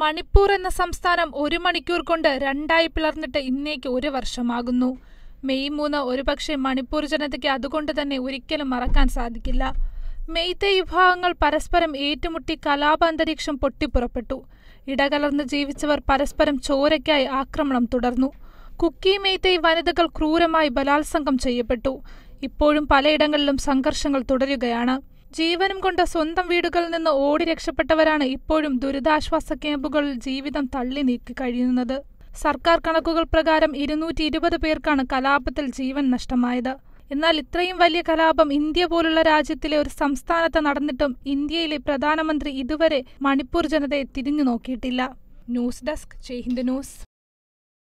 മണിപ്പൂർ എന്ന സംസ്ഥാനം ഒരു മണിക്കൂർ കൊണ്ട് രണ്ടായി പിളർന്നിട്ട് ഇന്നേക്ക് ഒരു വർഷമാകുന്നു മെയ് മൂന്ന് ഒരുപക്ഷെ മണിപ്പൂർ ജനതയ്ക്ക് അതുകൊണ്ട് തന്നെ ഒരിക്കലും മറക്കാൻ സാധിക്കില്ല മെയ്ത്തെ വിഭാഗങ്ങൾ പരസ്പരം ഏറ്റുമുട്ടി കലാപാന്തരീക്ഷം പൊട്ടിപ്പുറപ്പെട്ടു ഇടകലർന്ന് ജീവിച്ചവർ പരസ്പരം ചോരയ്ക്കായി ആക്രമണം തുടർന്നു കുക്കി മെയ്ത്തെ വനിതകൾ ക്രൂരമായി ബലാത്സംഗം ചെയ്യപ്പെട്ടു ഇപ്പോഴും പലയിടങ്ങളിലും സംഘർഷങ്ങൾ തുടരുകയാണ് ജീവനും കൊണ്ട് സ്വന്തം വീടുകളിൽ നിന്ന് ഓടി രക്ഷപ്പെട്ടവരാണ് ഇപ്പോഴും ദുരിതാശ്വാസ ക്യാമ്പുകളിൽ ജീവിതം തള്ളി നീക്കി കഴിയുന്നത് സർക്കാർ കണക്കുകൾ പ്രകാരം ഇരുന്നൂറ്റി ഇരുപത് പേർക്കാണ് കലാപത്തിൽ ജീവൻ നഷ്ടമായത് എന്നാൽ ഇത്രയും വലിയ കലാപം ഇന്ത്യ പോലുള്ള രാജ്യത്തിലെ ഒരു സംസ്ഥാനത്ത് നടന്നിട്ടും ഇന്ത്യയിലെ പ്രധാനമന്ത്രി ഇതുവരെ മണിപ്പൂർ ജനതയെ തിരിഞ്ഞു നോക്കിയിട്ടില്ല ന്യൂസ് ഡെസ്ക് ജയ്ഹിന്ദ് ന്യൂസ്